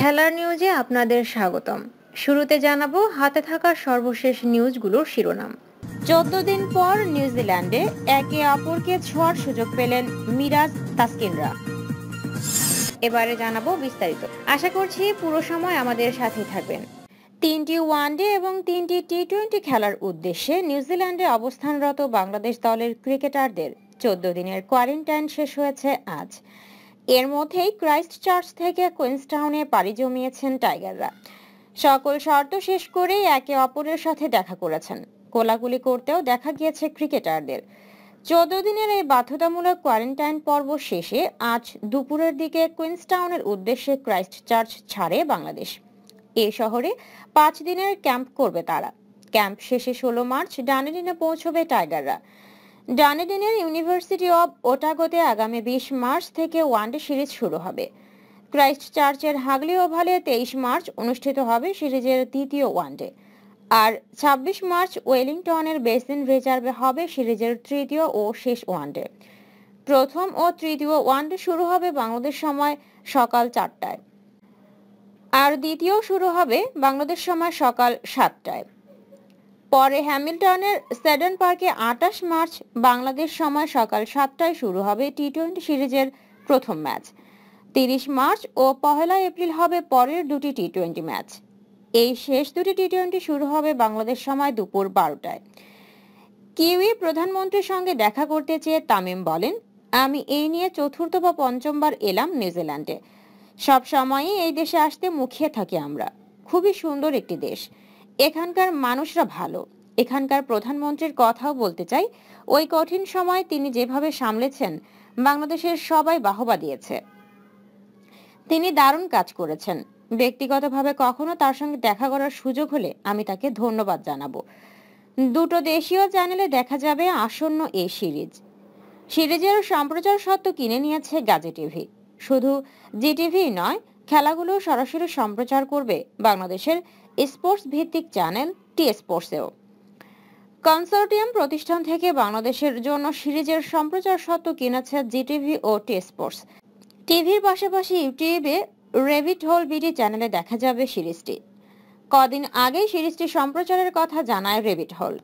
খেলার নিউজে আপনাদের স্বাগতম শুরুতে জানাবো হাতে থাকা সর্বশেষ নিউজগুলোর শিরোনাম চোদ্দ দিন পর নিউজিল্যান্ডে একে অপরকে ছোঁয়ার সুযোগ পেলেন মিরাজ তাসকিনরা এবারে জানাবো বিস্তারিত আশা করছি পুরো সময় আমাদের সাথে থাকবেন তিনটি ওয়ানডে এবং তিনটি টি টোয়েন্টি খেলার উদ্দেশ্যে নিউজিল্যান্ডে অবস্থানরত বাংলাদেশ দলের ক্রিকেটারদের চোদ্দ দিনের কোয়ারেন্টাইন শেষ হয়েছে আজ এর মধ্যেই ক্রাইস্ট চার্চ থেকে কুইন্সটাউনে পাড়ি জমিয়েছেন টাইগাররা সকল শর্ত শেষ করে একে অপরের সাথে দেখা করেছেন কোলাগুলি করতেও দেখা গিয়েছে ক্রিকেটারদের চোদ্দ দিনের এই বাধ্যতামূলক কোয়ারেন্টাইন পর্ব শেষে আজ দুপুরের দিকে কুইন্সটাউনের উদ্দেশ্যে ক্রাইস্ট চার্চ ছাড়ে বাংলাদেশ এ শহরে পাঁচ দিনের ক্যাম্প করবে তারা ক্যাম্প শেষে ষোলো মার্চ ডানেডিনে পৌঁছবে টাইগাররা ডানেডেনের ইউনিভার্সিটি অব ওটাগোতে আগামী বিশ মার্চ থেকে ওয়ানডে সিরিজ শুরু হবে ক্রাইস্ট চার্চের হাগলি ওভালে তেইশ মার্চ অনুষ্ঠিত হবে সিরিজের দ্বিতীয় ওয়ানডে আর ছাব্বিশ মার্চ ওয়েলিংটনের বেসিন রিজার্ভে হবে সিরিজের তৃতীয় ও শেষ ওয়ানডে প্রথম ও তৃতীয় ওয়ানডে শুরু হবে বাংলাদেশ সময় সকাল চারটায় আর দ্বিতীয় শুরু হবে বাংলাদেশ সময় সকাল সাতটায় পরে হ্যামিল্টনের স্যাডন পার্কে আটাশ মার্চ বাংলাদেশ সময় সকাল সাতটায় শুরু হবে টি টোয়েন্টি সিরিজের প্রথম ম্যাচ তিরিশ মার্চ ও পহেলা এপ্রিল হবে পরের দুটি টি টোয়েন্টি ম্যাচ এই শেষ দুটি টি টোয়েন্টি শুরু হবে বাংলাদেশ সময় দুপুর বারোটায় কিউই প্রধানমন্ত্রীর সঙ্গে দেখা করতে চেয়ে তামিম বলেন আমি এই নিয়ে চতুর্থ বা পঞ্চমবার এলাম নিউজিল্যান্ডে সব সময়ই এই দেশে আসতে মুখিয়ে থাকি আমরা খুবই সুন্দর একটি দেশ এখানকার মানুষরা ভালো এখানকার প্রধানমন্ত্রীর কথাও বলতে চাই ওই কঠিন সময় তিনি যেভাবে সামলেছেন বাংলাদেশের সবাই বাহবা দিয়েছে তিনি দারুণ কাজ করেছেন ব্যক্তিগতভাবে কখনো তার সঙ্গে দেখা করার সুযোগ হলে আমি তাকে ধন্যবাদ জানাবো দুটো দেশীয় চ্যানেলে দেখা যাবে আসন্ন এ সিরিজ সিরিজের সম্প্রচার সত্ত্ব কিনে নিয়েছে গাজে টিভি শুধু জি টিভি নয় খেলাগুলো সরাসরি সম্প্রচার করবে বাংলাদেশের স্পোর্টস ভিত্তিক চ্যানেল টি স্পোর্টসেও কনসোর্টিয়াম প্রতিষ্ঠান থেকে বাংলাদেশের জন্য সিরিজের সম্প্রচার স্বত্ব কিনেছে জিটিভি ও টি স্পোর্টস টিভির পাশাপাশি ইউটিউবে রেভিট হোল বিডি চ্যানেলে দেখা যাবে সিরিজটি কদিন আগেই সিরিজটি সম্প্রচারের কথা জানায় রেভিট হোল